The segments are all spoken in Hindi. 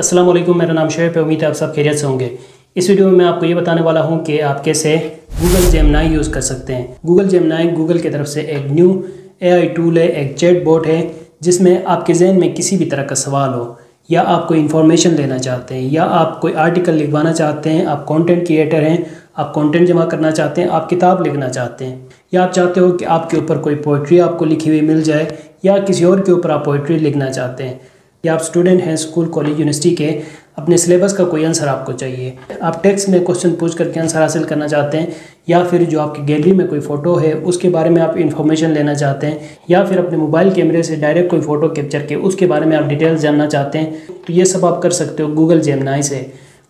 अस्सलाम वालेकुम मेरा नाम शोएब है उम्मीद है आप सब खैरियत से होंगे इस वीडियो में मैं आपको ये बताने वाला हूँ कि आप कैसे गूगल जेमनाई यूज़ कर सकते हैं गूगल जेमनाई गूगल की तरफ से एक न्यू एआई टूल है एक चैट बोट है जिसमें आपके जहन में किसी भी तरह का सवाल हो या आप कोई इन्फॉर्मेशन लेना चाहते हैं या आप कोई आर्टिकल लिखवाना चाहते हैं आप कॉन्टेंट क्रिएटर हैं आप कॉन्टेंट जमा करना चाहते हैं आप किताब लिखना चाहते हैं या आप चाहते हो कि आपके ऊपर कोई पोइट्री आपको लिखी हुई मिल जाए या किसी और के ऊपर आप पोइट्री लिखना चाहते हैं या आप स्टूडेंट हैं स्कूल कॉलेज यूनिवर्सिटी के अपने सिलेबस का कोई आंसर आपको चाहिए आप टेक्स्ट में क्वेश्चन पूछ करके आंसर हासिल करना चाहते हैं या फिर जो आपकी गैलरी में कोई फ़ोटो है उसके बारे में आप इन्फॉर्मेशन लेना चाहते हैं या फिर अपने मोबाइल कैमरे से डायरेक्ट कोई फ़ोटो कैप्चर के उसके बारे में आप डिटेल्स जानना चाहते हैं तो ये सब आप कर सकते हो गूगल जेमनाई से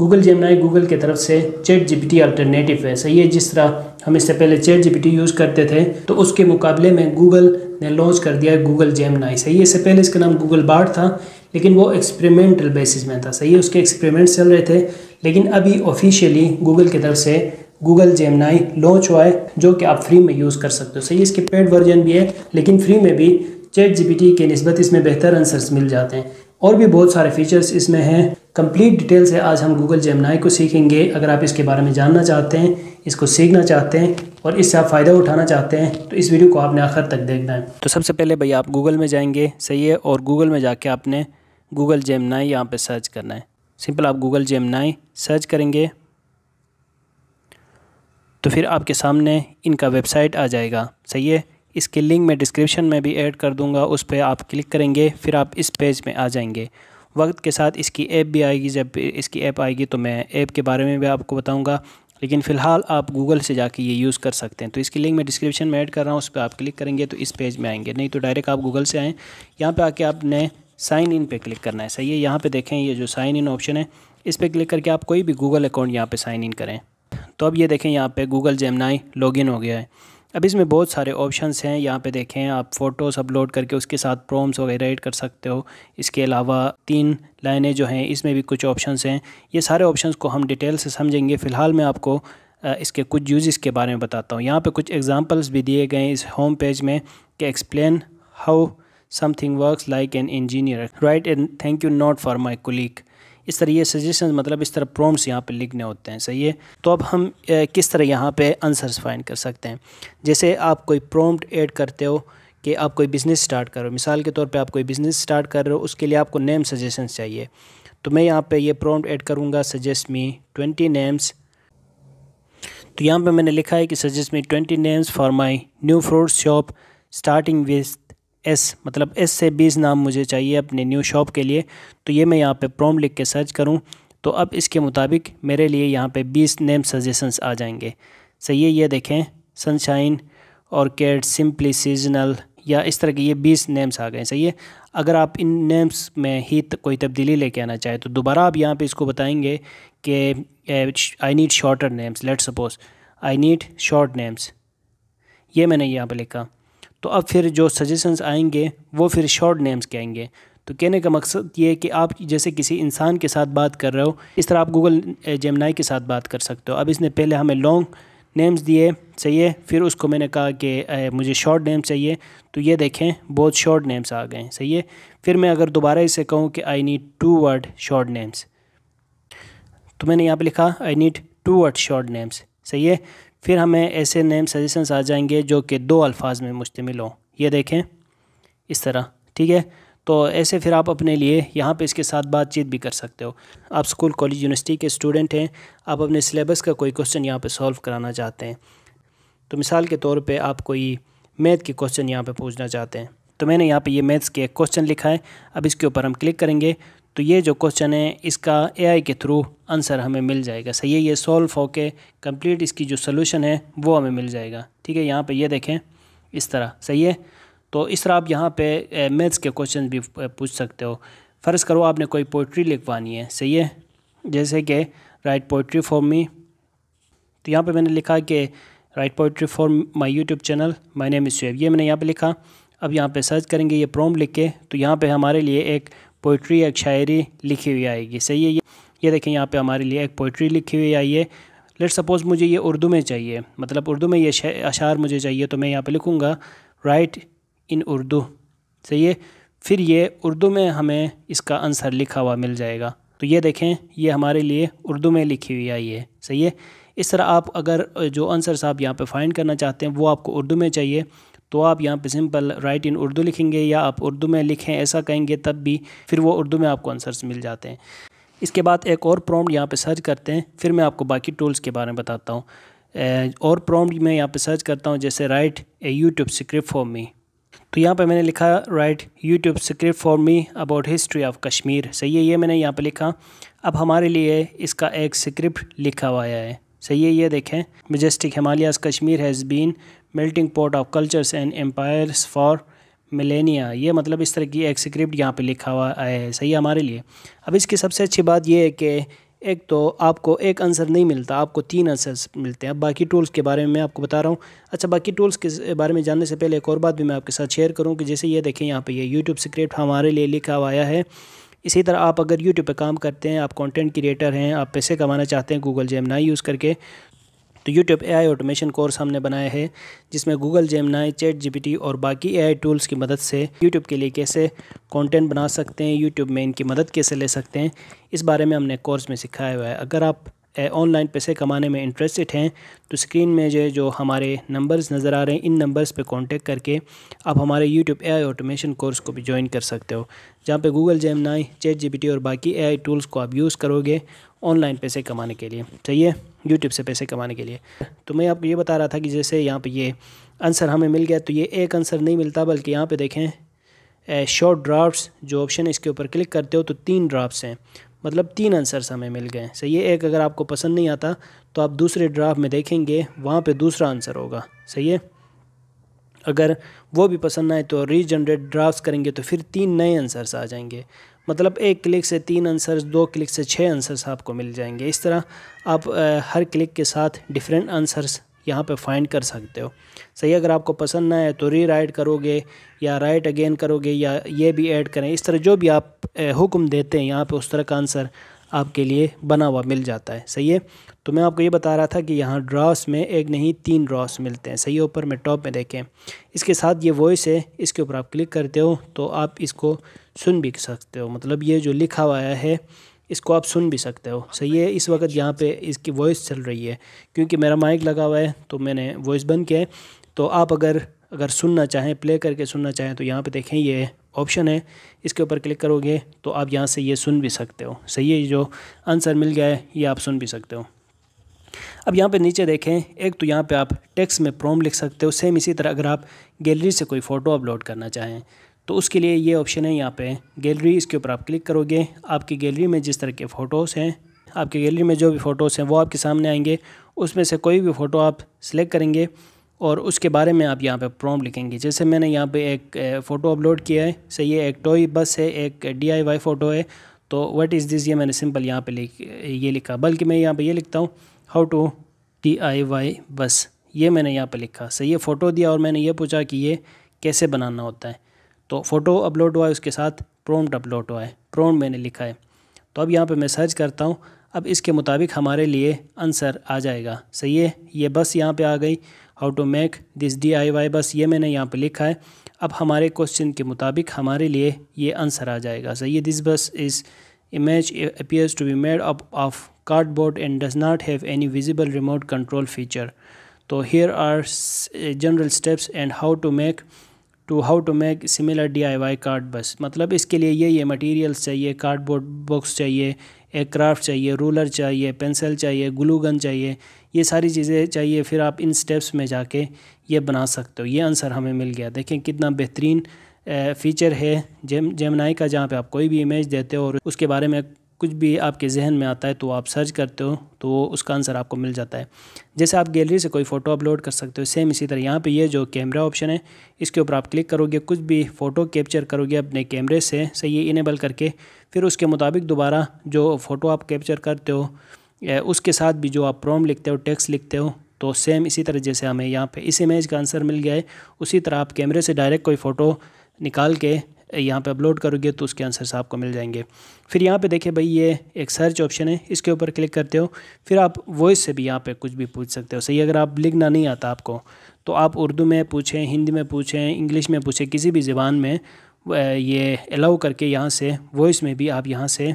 गूगल जेमनाई गूगल की तरफ से चैट जीपीटी अल्टरनेटिव है सही है जिस तरह हम इससे पहले चैट जीपीटी यूज़ करते थे तो उसके मुकाबले में गूगल ने लॉन्च कर दिया गूगल जेमनाई सही है इससे पहले इसका नाम गूगल बार्ड था लेकिन वो एक्सपेरिमेंटल बेसिस में था सही है उसके एक्सपेरिमेंट चल रहे थे लेकिन अभी ऑफिशियली गूगल की तरफ से गूगल जेमनाई लॉन्च हुआ है जो कि आप फ्री में यूज़ कर सकते हो सही इसके पेड वर्जन भी है लेकिन फ्री में भी चैट टी के नस्बत इसमें बेहतर आंसर्स मिल जाते हैं और भी बहुत सारे फीचर्स इसमें हैं कंप्लीट डिटेल से आज हम गूगल जेमनाई को सीखेंगे अगर आप इसके बारे में जानना चाहते हैं इसको सीखना चाहते हैं और इससे आप फ़ायदा उठाना चाहते हैं तो इस वीडियो को आपने आखिर तक देखना है तो सबसे पहले भैया आप गूगल में जाएंगे सही है और गूगल में जाके आपने गूगल जेमनाई यहाँ पर सर्च करना है सिंपल आप गूगल जेमनाई सर्च करेंगे तो फिर आपके सामने इनका वेबसाइट आ जाएगा सही है इसकी लिंक मैं डिस्क्रिप्शन में भी ऐड कर दूंगा उस पर आप क्लिक करेंगे फिर आप इस पेज में आ जाएंगे वक्त के साथ इसकी ऐप भी आएगी जब इसकी ऐप आएगी तो मैं ऐप के बारे में भी आपको बताऊँगा लेकिन फ़िलहाल आप गूगल से जाके ये यूज़ कर सकते हैं तो इसकी लिंक मैं डिस्क्रिप्शन में ऐड कर रहा हूँ उस पर आप क्लिक करेंगे तो इस पेज में आएंगे नहीं तो डायरेक्ट आप गूगल से आएँ यहाँ पर आके आपने साइन इन पे क्लिक करना है सही है यहाँ पे देखें ये जो साइन इन ऑप्शन है इस पर क्लिक करके आप कोई भी गूगल अकाउंट यहाँ पे साइन इन करें तो अब ये देखें यहाँ पे गूगल जेमनाई लॉगिन हो गया है अब इसमें बहुत सारे ऑप्शंस हैं यहाँ पे देखें आप फ़ोटोज़ अपलोड करके उसके साथ प्रोम्स वगैरह एड कर सकते हो इसके अलावा तीन लाइनें जो हैं इसमें भी कुछ ऑप्शंस हैं ये सारे ऑप्शंस को हम डिटेल से समझेंगे फ़िलहाल मैं आपको इसके कुछ यूज़ के बारे में बताता हूँ यहाँ पर कुछ एग्ज़ाम्पल्स भी दिए गए हैं इस होम पेज में कि explain how something works like an engineer right and thank you not for my colleague इस तरह ये सजेशन मतलब इस तरह प्रॉम्स यहाँ पे लिखने होते हैं सही है तो अब हम ए, किस तरह यहाँ पे आंसर्स फाइन कर सकते हैं जैसे आप कोई प्रॉम्प्ट ऐड करते हो कि आप कोई बिज़नेस स्टार्ट करो मिसाल के तौर पे आप कोई बिज़नेस स्टार्ट कर रहे हो उसके लिए आपको नेम सजेशन चाहिए तो मैं यहाँ पर यह प्रॉम्प्ट ऐड करूँगा सजेस्ट मी ट्वेंटी नेम्स तो यहाँ पर मैंने लिखा है कि suggest me twenty names for my new fruit shop starting with S मतलब एस से बीस नाम मुझे चाहिए अपने न्यू शॉप के लिए तो ये मैं यहाँ पे प्रॉम लिख के सर्च करूँ तो अब इसके मुताबिक मेरे लिए यहाँ पे बीस नेम सजेशंस आ जाएंगे सही है ये देखें सनशाइन ऑर्केड सिंपली सीजनल या इस तरह के ये बीस नेम्स आ गए सही है अगर आप इन नेम्स में ही कोई तब्दीली लेके आना चाहें तो दोबारा आप यहाँ पर इसको बताएँगे कि I need shorter names let suppose I need short names ये मैंने यहाँ पर लिखा तो अब फिर जो सजेशंस आएंगे वो फिर शॉर्ट नेम्स के आएंगे तो कहने का मकसद ये कि आप जैसे किसी इंसान के साथ बात कर रहे हो इस तरह आप गूगल जेमनाई के साथ बात कर सकते हो अब इसने पहले हमें लॉन्ग नेम्स दिए सही है फिर उसको मैंने कहा कि मुझे शॉर्ट नेम चाहिए तो ये देखें बहुत शॉर्ट नेम्स आ गए सही है फिर मैं अगर दोबारा इसे कहूँ कि I need two word short names तो मैंने यहाँ पर लिखा I need two word short names सही है फिर हमें ऐसे नेम सजेशंस आ जाएंगे जो कि दो अल्फाज में मुश्तमिल हों ये देखें इस तरह ठीक है तो ऐसे फिर आप अपने लिए यहाँ पे इसके साथ बातचीत भी कर सकते हो आप स्कूल कॉलेज यूनिवर्सिटी के स्टूडेंट हैं आप अपने सिलेबस का कोई क्वेश्चन यहाँ पे सॉल्व कराना चाहते हैं तो मिसाल के तौर पे आप कोई मैथ के क्वेश्चन यहाँ पे पूछना चाहते हैं तो मैंने यहाँ पे ये मैथ्स के एक क्वेश्चन लिखा है अब इसके ऊपर हम क्लिक करेंगे तो ये जो क्वेश्चन है इसका एआई के थ्रू आंसर हमें मिल जाएगा सही है ये सॉल्व होके कंप्लीट इसकी जो सोल्यूशन है वो हमें मिल जाएगा ठीक है यहाँ पे ये देखें इस तरह सही है तो इस तरह आप यहाँ पे मैथ्स के क्वेश्चन भी पूछ सकते हो फ़र्ज़ करो आपने कोई पोइट्री लिखवानी है सही है जैसे कि राइट पोइट्री फॉर मी तो यहाँ पे मैंने लिखा कि write poetry for my YouTube channel my name is ये मैंने यहाँ पे लिखा अब यहाँ पे सर्च करेंगे ये प्रॉम्प्ट लिख के तो यहाँ पे हमारे लिए एक पोइट्री एक शायरी लिखी हुई आएगी सही है ये ये देखें यहाँ पे हमारे लिए एक पोइट्री लिखी हुई आई है लेट सपोज़ मुझे ये उर्दू में चाहिए मतलब उर्दू में ये अशार मुझे चाहिए तो मैं यहाँ पे लिखूँगा राइट इन उर्दू सही है फिर ये उर्दू में हमें इसका आंसर लिखा हुआ मिल जाएगा तो ये देखें ये हमारे लिए उर्दू में लिखी हुई आई है सही है इस तरह आप अगर जो आंसर साहब यहाँ पे फाइंड करना चाहते हैं वो आपको उर्दू में चाहिए तो आप यहाँ पे सिंपल राइट इन उर्दू लिखेंगे या आप उर्दू में लिखें ऐसा कहेंगे तब भी फिर वो उर्दू में आपको आंसर्स मिल जाते हैं इसके बाद एक और प्रॉम्प्ट यहाँ पे सर्च करते हैं फिर मैं आपको बाकी टूल्स के बारे में बताता हूँ और प्रॉम्प्ट मैं यहाँ पे सर्च करता हूँ जैसे write a YouTube script for me तो यहाँ पे मैंने लिखा write YouTube script for me about history of Kashmir सही है ये मैंने यहाँ पर लिखा अब हमारे लिए इसका एक स्क्रिप्ट लिखा हुआ है सही है ये देखें majestic Himalayas Kashmir has been melting pot of cultures and empires for millennia ये मतलब इस तरह की एक स्क्रिप्ट यहाँ पे लिखा हुआ आया है सही है हमारे लिए अब इसकी सबसे अच्छी बात यह है कि एक तो आपको एक आंसर नहीं मिलता आपको तीन आंसर्स मिलते हैं अब बाकी टूल्स के बारे में मैं आपको बता रहा हूँ अच्छा बाकी टूल्स के बारे में जानने से पहले एक और बात भी मैं आपके साथ शेयर करूँ कि जैसे ये देखें यहाँ पर ये यूट्यूब स्क्रिप्ट हमारे लिए लिखा हुआ आया है इसी तरह आप अगर यूट्यूब पे काम करते हैं आप कंटेंट क्रिएटर हैं आप पैसे कमाना चाहते हैं गूगल ना यूज़ करके तो यूट्यूब आई ऑटोमेशन कोर्स हमने बनाया है जिसमें गूगल जेमनाई चैट टी और बाकी आई टूल्स की मदद से यूट्यूब के लिए कैसे कंटेंट बना सकते हैं यूट्यूब में इनकी मदद कैसे ले सकते हैं इस बारे में हमने कोर्स में सिखाया हुआ है अगर आप ऑनलाइन पैसे कमाने में इंटरेस्टेड हैं तो स्क्रीन में जो जो हमारे नंबर्स नज़र आ रहे हैं इन नंबर्स पे कांटेक्ट करके आप हमारे यूट्यूब आई ऑटोमेशन कोर्स को भी ज्वाइन कर सकते हो जहाँ पे गूगल जेम नाई चैट टी और बाकी आई टूल्स को आप यूज़ करोगे ऑनलाइन पैसे कमाने के लिए चाहिए यूट्यूब से पैसे कमाने के लिए तो मैं आपको ये बता रहा था कि जैसे यहाँ पर ये आंसर हमें मिल गया तो ये एक आंसर नहीं मिलता बल्कि यहाँ पर देखें शॉर्ट ड्राफ्ट जो ऑप्शन है इसके ऊपर क्लिक करते हो तो तीन ड्राफ्ट हैं मतलब तीन आंसर्स हमें मिल गए सही है एक अगर आपको पसंद नहीं आता तो आप दूसरे ड्राफ्ट में देखेंगे वहाँ पर दूसरा आंसर होगा सही है अगर वो भी पसंद ना आए तो रीजनरेट ड्राफ्ट करेंगे तो फिर तीन नए आंसर्स आ जाएंगे मतलब एक क्लिक से तीन आंसर्स दो क्लिक से छः आंसर्स आपको मिल जाएंगे इस तरह आप हर क्लिक के साथ डिफरेंट आंसर्स यहाँ पे फाइंड कर सकते हो सही अगर आपको पसंद ना आए तो री राइट करोगे या राइट अगेन करोगे या ये भी ऐड करें इस तरह जो भी आप हुक्म देते हैं यहाँ पे उस तरह का आंसर आपके लिए बना हुआ मिल जाता है सही है तो मैं आपको ये बता रहा था कि यहाँ ड्रॉस में एक नहीं तीन ड्रॉस मिलते हैं सही ऊपर में टॉप में देखें इसके साथ ये वॉइस है इसके ऊपर आप क्लिक करते हो तो आप इसको सुन भी सकते हो मतलब ये जो लिखा हुआ है इसको आप सुन भी सकते हो सही है इस वक्त यहाँ पे इसकी वॉइस चल रही है क्योंकि मेरा माइक लगा हुआ है तो मैंने वॉइस बंद किया है तो आप अगर अगर सुनना चाहें प्ले करके सुनना चाहें तो यहाँ पे देखें ये ऑप्शन है इसके ऊपर क्लिक करोगे तो आप यहाँ से ये सुन भी सकते हो सही है जो आंसर मिल गया है ये आप सुन भी सकते हो अब यहाँ पे नीचे देखें एक तो यहाँ पे आप टेक्स्ट में प्रॉम लिख सकते हो सेम इसी तरह अगर आप गैलरी से कोई फ़ोटो अपलोड करना चाहें तो उसके लिए ये ऑप्शन है यहाँ पे गैलरी इसके ऊपर आप क्लिक करोगे आपकी गैलरी में जिस तरह के फ़ोटोज़ हैं आपकी गैलरी में जो भी फ़ोटोज़ हैं वो आपके सामने आएंगे उसमें से कोई भी फ़ोटो आप सिलेक्ट करेंगे और उसके बारे में आप यहाँ पे प्रॉम लिखेंगे जैसे मैंने यहाँ पे एक फ़ोटो अपलोड किया है से ये एक टॉय बस है एक डीआईवाई फ़ोटो है तो व्हाट इज़ दिस ये मैंने सिंपल यहाँ पे लिख ये लिखा बल्कि मैं यहाँ पे ये लिखता हूँ how to D I Y बस ये मैंने यहाँ पर लिखा सही है फ़ोटो दिया और मैंने ये पूछा कि ये कैसे बनाना होता है तो फ़ोटो अपलोड हुआ है उसके साथ प्रोम्ट अपलोड हुआ है प्रोम मैंने लिखा है तो अब यहाँ पे मैं सर्च करता हूँ अब इसके मुताबिक हमारे लिए आंसर आ जाएगा सही है ये बस यहाँ पे आ गई how to make this D I Y बस ये मैंने यहाँ पे लिखा है अब हमारे क्वेश्चन के मुताबिक हमारे लिए ये आंसर आ जाएगा सही है this bus is image appears to be made up of cardboard and does not have any visible remote control feature so here are eh, general steps and how to make to how to make similar D I Y card bus मतलब इसके लिए ये ये materials चाहिए कार्डबोर्ड बॉक्स चाहिए एक क्राफ्ट चाहिए रूलर चाहिए पेंसिल चाहिए ग्लू गन चाहिए ये सारी चीज़ें चाहिए फिर आप इन स्टेप्स में जाके ये बना सकते हो ये आंसर हमें मिल गया देखें कितना बेहतरीन फ़ीचर eh, है जेम जेमनाई का जहाँ पर आप कोई भी इमेज देते हो और उसके बारे में कुछ भी आपके जहन में आता है तो आप सर्च करते हो तो उसका आंसर आपको मिल जाता है जैसे आप गैलरी से कोई फ़ोटो अपलोड कर सकते हो सेम इसी तरह यहाँ पे ये जो कैमरा ऑप्शन है इसके ऊपर आप क्लिक करोगे कुछ भी फ़ोटो कैप्चर करोगे अपने कैमरे से सही इनेबल करके फिर उसके मुताबिक दोबारा जो फ़ोटो आप कैप्चर करते हो उसके साथ भी जो आप प्रोम लिखते हो टेक्स्ट लिखते हो तो सेम इसी तरह जैसे हमें यहाँ पर इस इमेज का आंसर मिल गया है उसी तरह आप कैमरे से डायरेक्ट कोई फ़ोटो निकाल के यहाँ पे अपलोड करोगे तो उसके आंसर्स आपको मिल जाएंगे फिर यहाँ पे देखें भाई ये एक सर्च ऑप्शन है इसके ऊपर क्लिक करते हो फिर आप वॉइस से भी यहाँ पे कुछ भी पूछ सकते हो सही अगर आप लिखना नहीं आता आपको तो आप उर्दू में पूछें हिंदी में पूछें इंग्लिश में पूछें किसी भी ज़बान में ये अलाउ करके यहाँ से वॉइस में भी आप यहाँ से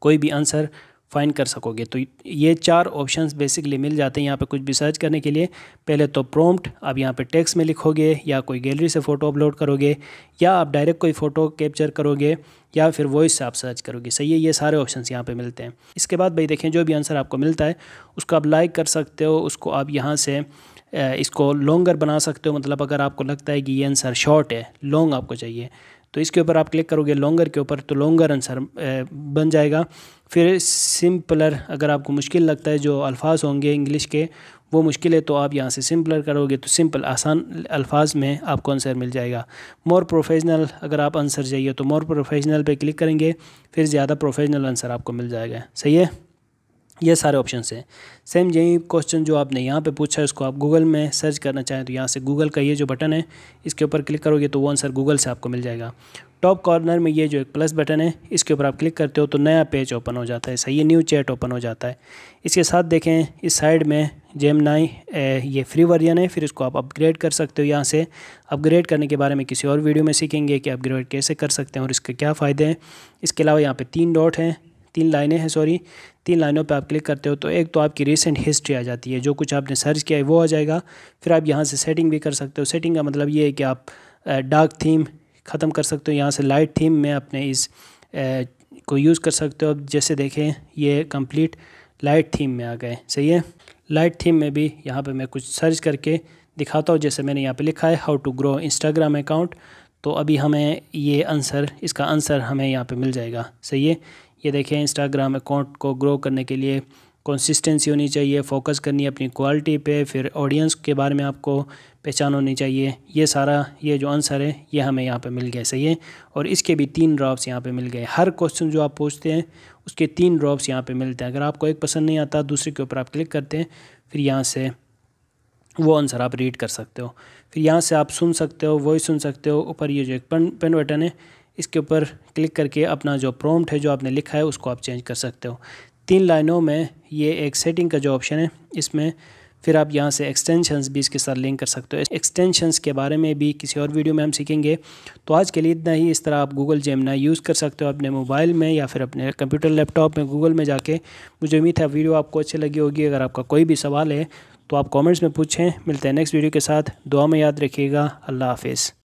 कोई भी आंसर फाइंड कर सकोगे तो ये चार ऑप्शंस बेसिकली मिल जाते हैं यहाँ पे कुछ भी सर्च करने के लिए पहले तो प्रॉम्प्ट आप यहाँ पे टेक्स्ट में लिखोगे या कोई गैलरी से फ़ोटो अपलोड करोगे या आप डायरेक्ट कोई फ़ोटो कैप्चर करोगे या फिर वॉइस से आप सर्च करोगे सही है ये सारे ऑप्शन यहाँ पर मिलते हैं इसके बाद भाई देखें जो भी आंसर आपको मिलता है उसको आप लाइक कर सकते हो उसको आप यहाँ से इसको लॉन्गर बना सकते हो मतलब अगर आपको लगता है कि ये आंसर शॉर्ट है लॉन्ग आपको चाहिए तो इसके ऊपर आप क्लिक करोगे लॉन्गर के ऊपर तो लॉन्गर आंसर बन जाएगा फिर सिंपलर अगर आपको मुश्किल लगता है जो अल्फाज होंगे इंग्लिश के वो मुश्किल है तो आप यहाँ से सिंपलर करोगे तो सिंपल आसान अल्फाज में आपको आंसर मिल जाएगा मोर प्रोफेशनल अगर आप आंसर चाहिए तो मोर प्रोफेशनल पे क्लिक करेंगे फिर ज़्यादा प्रोफेशनल आंसर आपको मिल जाएगा सही है ये सारे ऑप्शन हैं सेम यही क्वेश्चन जो आपने यहाँ पे पूछा है उसको आप गूगल में सर्च करना चाहें तो यहाँ से गूगल का ये जो बटन है इसके ऊपर क्लिक करोगे तो वो आंसर गूगल से आपको मिल जाएगा टॉप कॉर्नर में ये जो एक प्लस बटन है इसके ऊपर आप क्लिक करते हो तो नया पेज ओपन हो जाता है सही है न्यू चैट ओपन हो जाता है इसके साथ देखें इस साइड में जेम ये फ्री वर्जन है फिर इसको आप अपग्रेड कर सकते हो यहाँ से अपग्रेड करने के बारे में किसी और वीडियो में सीखेंगे कि अपग्रेड कैसे कर सकते हैं और इसके क्या फ़ायदे हैं इसके अलावा यहाँ पर तीन डॉट हैं तीन लाइनें हैं सॉरी तीन लाइनों पे आप क्लिक करते हो तो एक तो आपकी रिसेंट हिस्ट्री आ जाती है जो कुछ आपने सर्च किया है वो आ जाएगा फिर आप यहाँ से सेटिंग भी कर सकते हो सेटिंग का मतलब ये है कि आप डार्क थीम ख़त्म कर सकते हो यहाँ से लाइट थीम में अपने इस को यूज़ कर सकते हो अब जैसे देखें ये कम्प्लीट लाइट थीम में आ गए सही है लाइट थीम में भी यहाँ पर मैं कुछ सर्च करके दिखाता हूँ जैसे मैंने यहाँ पर लिखा है how to grow Instagram account तो अभी हमें ये आंसर इसका आंसर हमें यहाँ पे मिल जाएगा सही है ये देखें इंस्टाग्राम अकाउंट को ग्रो करने के लिए कंसिस्टेंसी होनी चाहिए फोकस करनी है अपनी क्वालिटी पे फिर ऑडियंस के बारे में आपको पहचान होनी चाहिए ये सारा ये जो आंसर है ये हमें यहाँ पे मिल गया सही है और इसके भी तीन ड्रॉप्स यहाँ पे मिल गए हर क्वेश्चन जो आप पूछते हैं उसके तीन ड्रॉप्स यहाँ पे मिलते हैं अगर आपको एक पसंद नहीं आता दूसरे के ऊपर आप क्लिक करते हैं फिर यहाँ से वो आंसर आप रीड कर सकते हो फिर यहाँ से आप सुन सकते हो वॉइस सुन सकते हो ऊपर ये जो एक पेन पेन बटन है इसके ऊपर क्लिक करके अपना जो प्रॉम्प्ट है जो आपने लिखा है उसको आप चेंज कर सकते हो तीन लाइनों में ये एक सेटिंग का जो ऑप्शन है इसमें फिर आप यहाँ से एक्सटेंशंस भी इसके साथ लिंक कर सकते हो एक्सटेंशंस के बारे में भी किसी और वीडियो में हम सीखेंगे तो आज के लिए इतना ही इस तरह आप गूगल जेमना यूज़ कर सकते हो अपने मोबाइल में या फिर अपने कंप्यूटर लैपटॉप में गूगल में जाके मुझे उम्मीद है वीडियो आपको अच्छी लगी होगी अगर आपका कोई भी सवाल है तो आप कॉमेंट्स में पूछें मिलते हैं नेक्स्ट वीडियो के साथ दुआ में याद रखिएगा अल्लाह हाफिज़